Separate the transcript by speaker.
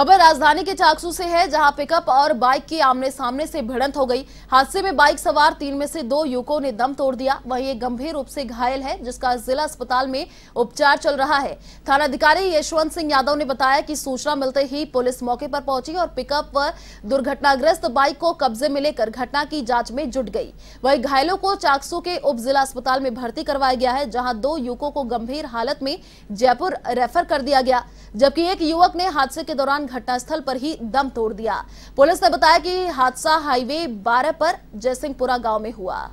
Speaker 1: खबर राजधानी के चाकसू से है जहां पिकअप और बाइक की आमने सामने से भिड़ंत हो गई हादसे में बाइक सवार तीन में से दो युवकों ने दम तोड़ दिया वहीं एक गंभीर रूप से घायल है जिसका जिला अस्पताल में उपचार चल रहा है थानाधिकारी यशवंत सिंह यादव ने बताया कि सूचना मिलते ही पुलिस मौके पर पहुंची और पिकअप व दुर्घटनाग्रस्त बाइक को कब्जे में लेकर घटना की जांच में जुट गई वही घायलों को चाकसू के उप जिला अस्पताल में भर्ती करवाया गया है जहां दो युवकों को गंभीर हालत में जयपुर रेफर कर दिया गया जबकि एक युवक ने हादसे के दौरान घटनास्थल पर ही दम तोड़ दिया पुलिस ने बताया कि हादसा हाईवे 12 पर जयसिंहपुरा गांव में हुआ